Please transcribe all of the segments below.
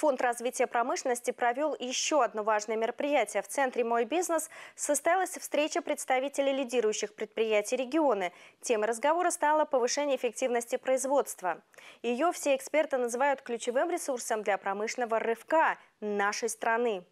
Фонд развития промышленности провел еще одно важное мероприятие. В центре «Мой бизнес» состоялась встреча представителей лидирующих предприятий региона. Темой разговора стало повышение эффективности производства. Ее все эксперты называют ключевым ресурсом для промышленного рывка нашей страны.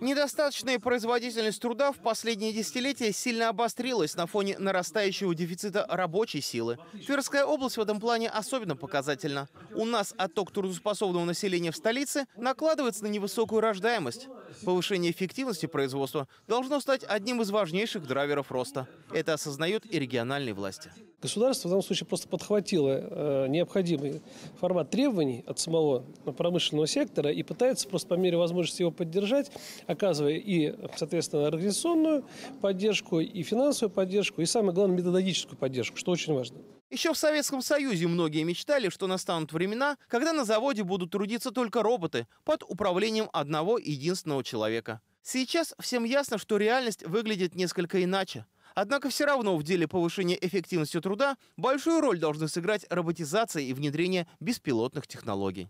Недостаточная производительность труда в последние десятилетия сильно обострилась на фоне нарастающего дефицита рабочей силы. Тверская область в этом плане особенно показательна. У нас отток трудоспособного населения в столице накладывается на невысокую рождаемость. Повышение эффективности производства должно стать одним из важнейших драйверов роста. Это осознают и региональные власти. Государство в данном случае просто подхватило э, необходимый формат требований от самого промышленного сектора и пытается просто по мере возможности его поддержать, оказывая и, соответственно, организационную поддержку, и финансовую поддержку, и, самое главное, методологическую поддержку, что очень важно. Еще в Советском Союзе многие мечтали, что настанут времена, когда на заводе будут трудиться только роботы под управлением одного единственного человека. Сейчас всем ясно, что реальность выглядит несколько иначе. Однако все равно в деле повышения эффективности труда большую роль должны сыграть роботизация и внедрение беспилотных технологий.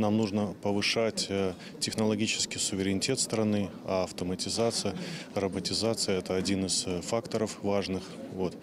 Нам нужно повышать э, технологический суверенитет страны, а автоматизация, роботизация – это один из э, факторов важных. Вот.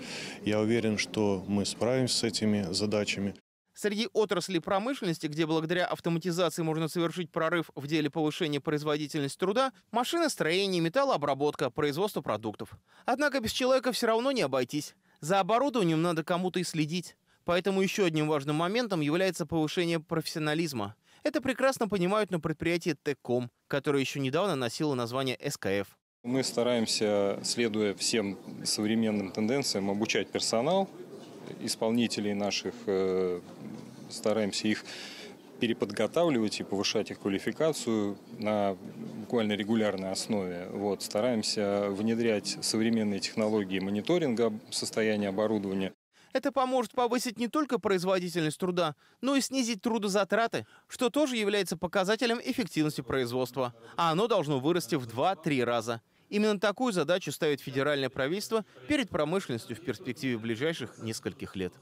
Я уверен, что мы справимся с этими задачами. Среди отраслей промышленности, где благодаря автоматизации можно совершить прорыв в деле повышения производительности труда, машиностроение, металлообработка, производство продуктов. Однако без человека все равно не обойтись. За оборудованием надо кому-то и следить. Поэтому еще одним важным моментом является повышение профессионализма. Это прекрасно понимают на предприятии ТЭКОМ, которое еще недавно носило название СКФ. Мы стараемся, следуя всем современным тенденциям, обучать персонал, исполнителей наших, э, стараемся их переподготавливать и повышать их квалификацию на буквально регулярной основе. Вот, стараемся внедрять современные технологии мониторинга состояния оборудования. Это поможет повысить не только производительность труда, но и снизить трудозатраты, что тоже является показателем эффективности производства, а оно должно вырасти в 2-3 раза. Именно такую задачу ставит федеральное правительство перед промышленностью в перспективе ближайших нескольких лет.